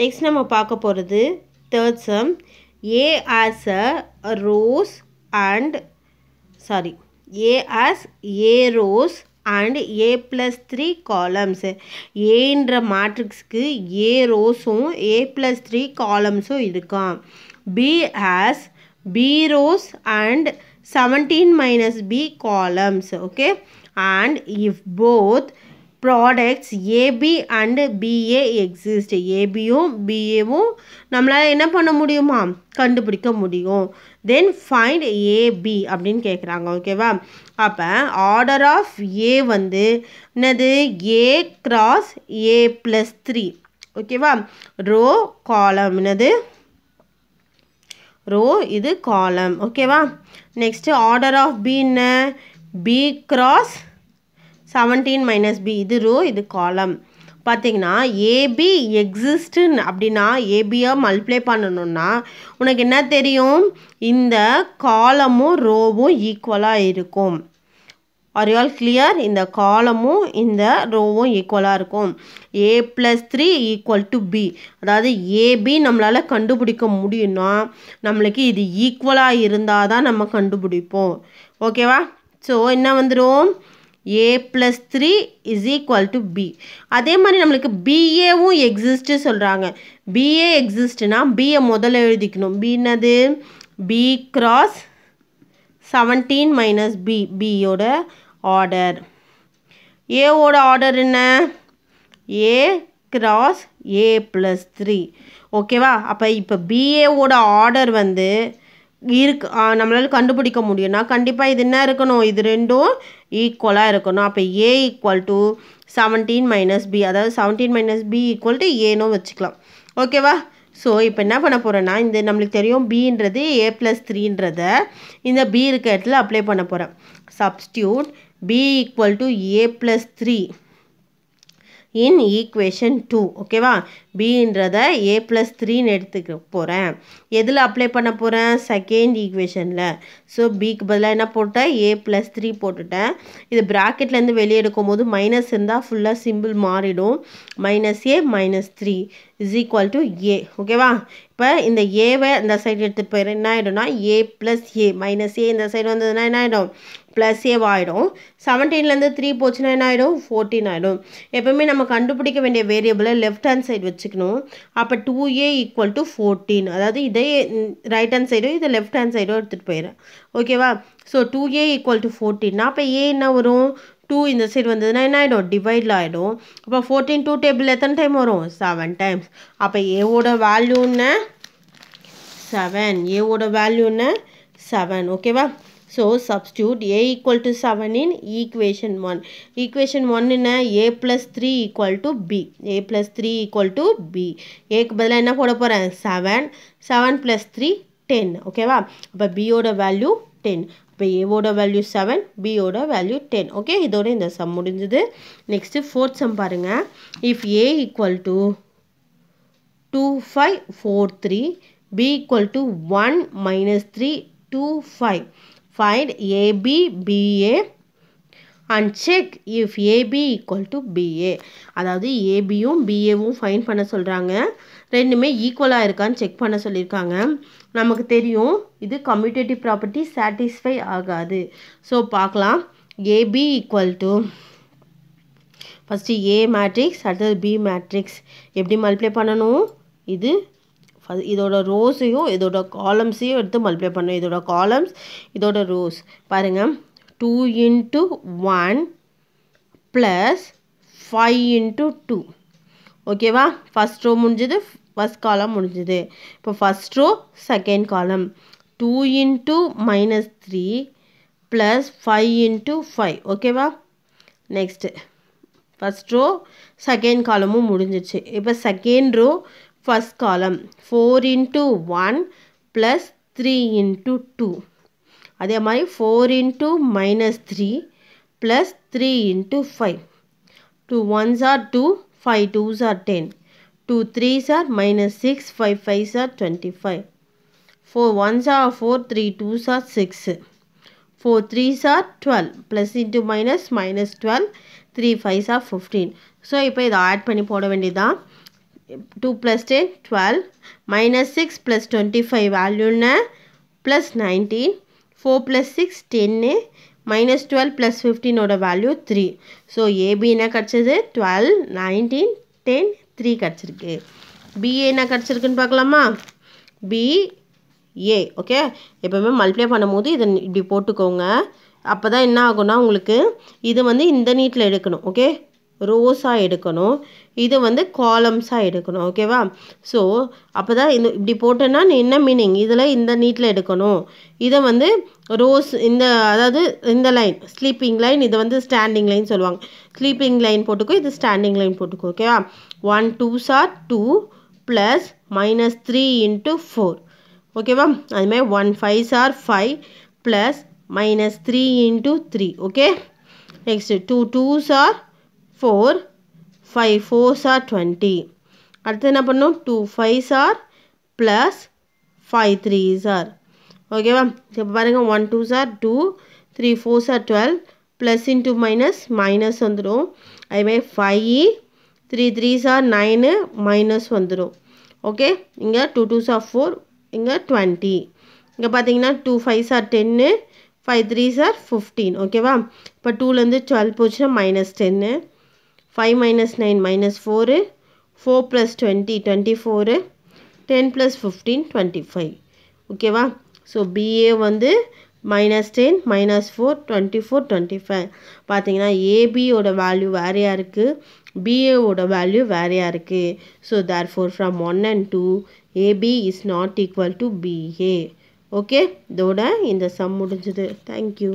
Next நம்ம பார்க்க போகிறது third sum A as a rows and sorry A as A rows and A plus three columns ஏன்ற மேட்ரிக்ஸ்க்கு A ரோஸும் A plus three காலம்ஸும் இருக்கான் B as B rows and seventeen minus B columns okay and if both products AB and BA exist ஏபியும் பிஏவும் நம்மளால் என்ன பண்ண முடியுமா கண்டுபிடிக்க முடியும் தென் ஃபைண்ட் ஏபி அப்படின்னு கேட்குறாங்க ஓகேவா அப்போ ஆர்டர் ஆஃப் ஏ வந்து என்னது A cross A plus three ஓகேவா ரோ காலம் என்னது ரோ இது காலம் ஓகேவா நெக்ஸ்ட்டு ஆர்டர் ஆஃப் பி என்ன B cross seventeen minus B இது ரோ இது காலம் பார்த்தீங்கன்னா ஏபி எக்ஸிஸ்டன் அப்படின்னா ஏபியை மல்டிப்ளை பண்ணணும்னா உனக்கு என்ன தெரியும் இந்த காலமும் ரோவும் ஈக்குவலாக இருக்கும் ஆர் யூ ஆல் கிளியர் இந்த காலமும் இந்த ரோவும் ஈக்குவலாக இருக்கும் A plus three equal to B அதாவது ஏபி நம்மளால் கண்டுபிடிக்க முடியும்னா நம்மளுக்கு இது ஈக்குவலாக இருந்தால் தான் நம்ம கண்டுபிடிப்போம் ஓகேவா ஸோ என்ன வந்துடும் A plus three is equal to B அதே மாதிரி நம்மளுக்கு பிஏவும் எக்ஸிஸ்ட்டு சொல்கிறாங்க பிஏ எக்ஸிஸ்ட்னா பிஏ முதல்ல எழுதிக்கணும் பின்னது B cross seventeen minus B பியோட ஆர்டர் ஏவோட ஆர்டர் என்ன A cross A plus three ஓகேவா அப்போ இப்போ பிஏவோட ஆர்டர் வந்து இருக்கு நம்மளால் கண்டுபிடிக்க முடியும்னா கண்டிப்பாக இது என்ன இருக்கணும் இது ரெண்டும் ஈக்குவலாக இருக்கணும் அப்போ A equal to seventeen minus B அதாவது seventeen minus B equal to ஏனும் வச்சுக்கலாம் ஓகேவா ஸோ இப்போ என்ன பண்ண போகிறேன்னா இந்த நம்மளுக்கு தெரியும் பின்றது ஏ ப்ளஸ் த்ரீன்றத இந்த பி இருக்க இடத்துல அப்ளை பண்ண போகிறேன் substitute B equal to A plus three in equation two ஓகேவா பின்றத ஏ ப்ளஸ் த்ரீன்னு எடுத்துக்க போகிறேன் எதில் அப்ளை பண்ண போகிறேன் செகண்ட் ஈக்குவேஷனில் ஸோ பிக்கு பதிலாக என்ன போட்டேன் ஏ ப்ளஸ் த்ரீ போட்டுட்டேன் இது ப்ராக்கெட்லேருந்து வெளியே எடுக்கும் போது மைனஸ் இருந்தால் ஃபுல்லாக சிம்பிள் மாறிடும் minus A minus three is equal to A ஓகேவா இப்போ இந்த ஏவை இந்த சைடு எடுத்துகிட்டு போயிடுறேன் என்ன ஆகிடும்னா ஏ ப்ளஸ் ஏ மைனஸ் ஏ இந்த சைடு வந்ததுன்னா என்ன ஆகிடும் ப்ளஸ் ஏவ் ஆகிடும் செவன்டீன்லேருந்து த்ரீ போச்சுன்னா என்ன ஆகிடும் ஃபோர்டீன் ஆகிடும் எப்போவுமே நம்ம கண்டுபிடிக்க வேண்டிய வேரியபிளை லெஃப்ட் ஹேண்ட் சைடு வச்சுக்கணும் அப்போ two A equal to fourteen அதாவது இதே ரைட் ஹேண்ட் சைடோ இதை லெஃப்ட் ஹேண்ட் சைடோ எடுத்துகிட்டு போயிடுறேன் ஓகேவா so two A equal to ஃபோர்டீன்னா அப்போ ஏ என்ன வரும் டூ இந்த சைடு வந்ததுன்னா என்ன ஆகிடும் டிவைடில் ஆகிடும் அப்போ ஃபோர்டீன் டூ டேபிள் எத்தனை டைம் வரும் செவன் டைம்ஸ் அப்போ ஏவோட வேல்யூன்னு செவன் ஏவோட வேல்யூன்னு செவன் ஓகேவா So substitute A equal to 7 in equation 1. Equation 1 என்ன A plus 3 equal to B. A plus 3 equal to B. Aக்கு பதில் என்ன போடப் போகிறேன் 7. 7 plus 3 10. ஓகேவா அப்போ B ஓட value 10. இப்போ ஏவோட வேல்யூ செவன் பியோட வேல்யூ டென் ஓகே இதோட இந்த சம் முடிஞ்சது நெக்ஸ்ட்டு ஃபோர்த் சம் பாருங்கள் if A equal to two five four three B equal to one minus three two five find AB BA and check if AB equal to BA அதாவது ஏபியும் பிஏவும் fine பண்ண சொல்கிறாங்க ரெண்டுமே ஈக்குவலாக இருக்கான்னு check பண்ண சொல்லியிருக்காங்க நமக்கு தெரியும் இது கம்யூட்டேட்டிவ் ப்ராப்பர்ட்டி சாட்டிஸ்ஃபை ஆகாது ஸோ பார்க்கலாம் AB equal to first A matrix அடுத்தது பி மேட்ரிக்ஸ் எப்படி மல்டிப்ளை பண்ணணும் இது அது இதோட ரோஸையும் இதோட காலம்ஸையும் எடுத்து மல்டிப்ளை பண்ணணும் இதோட காலம்ஸ் இதோட ரோஸ் பாருங்கள் two into one plus five into two ஓகேவா ஃபஸ்ட் ரோ முடிஞ்சது ஃபஸ்ட் காலம் முடிஞ்சது இப்போ first row second column two into minus three plus five into five ஓகேவா நெக்ஸ்ட்டு ஃபஸ்ட் ரோ செகண்ட் காலமும் முடிஞ்சிச்சு இப்போ second row first column 4 into 1 plus 3 into 2 அதே மாதிரி 4 into minus 3 plus 3 into 5 2 1s are 2 5 2s are 10 2 3s are minus 6 5 5s are 25 4 1s are 4 3 2s are 6 4 3s are 12 plus into minus minus 12 3 5s are 15 so இப்போ இதை add பண்ணி போட வேண்டியதான் two plus plus twelve minus six plus twenty five வேல்யூன்னு plus nineteen four plus six டென்னு minus twelve plus ஃபிஃப்டீனோட value three so AB என்ன கிடச்சிது டுவெல் நைன்டீன் டென் த்ரீ கிடச்சிருக்கு பிஏ என்ன கிடச்சிருக்குன்னு பார்க்கலாமா பி ஏ ஓகே எப்போவுமே மல்டிப்ளை பண்ணும்போது இதை இப்படி போட்டுக்கோங்க அப்போ தான் என்ன ஆகும்னா உங்களுக்கு இது வந்து இந்த நீட்டில் எடுக்கணும் ஓகே ரோஸாக எடுக்கணும் இது வந்து காலம்ஸாக எடுக்கணும் ஓகேவா ஸோ அப்போ தான் இந்த இப்படி போட்டேன்னா என்ன மீனிங் இதில் இந்த நீட்டில் எடுக்கணும் இதை வந்து ரோஸ் இந்த அதாவது இந்த லைன் ஸ்லீப்பிங் லைன் இதை வந்து ஸ்டாண்டிங் லைன் சொல்லுவாங்க ஸ்லீப்பிங் லைன் போட்டுக்கோ இது ஸ்டாண்டிங் லைன் போட்டுக்கோ ஓகேவா one two sir two plus minus three into four ஓகேவா அதுமாதிரி one five sir five plus minus three into three okay next two twos are 4 5 * 4 = 20 அடுத்து என்ன பண்ணனும் 2 * 5 + 5 * 3 โอเค மா இப்ப பாருங்க 1 * 2 = 2 3 * 4 = 12 +*-- வந்துரும் இமய 5 3 * 3 = 9 - வந்துரும் ஓகே இங்க 2 * 2 = 4 இங்க 20 இங்க பாத்தீங்கன்னா 2 * 5 = 10 5 * 3 = 15 ஓகேவா இப்ப 2 ல இருந்து 12 போச்சுனா -10 five minus nine minus four four plus twenty twenty four ten plus fifteen twenty five ஓகேவா ஸோ பிஏ வந்து minus ten minus four twenty four twenty five பார்த்தீங்கன்னா ஏபியோட வேல்யூ வேறையாக இருக்குது பிஏவோட வேல்யூ வேறையாக இருக்குது so there four from one and two AB is not equal to BA okay இதோட இந்த சம் முடிஞ்சுது தேங்க்யூ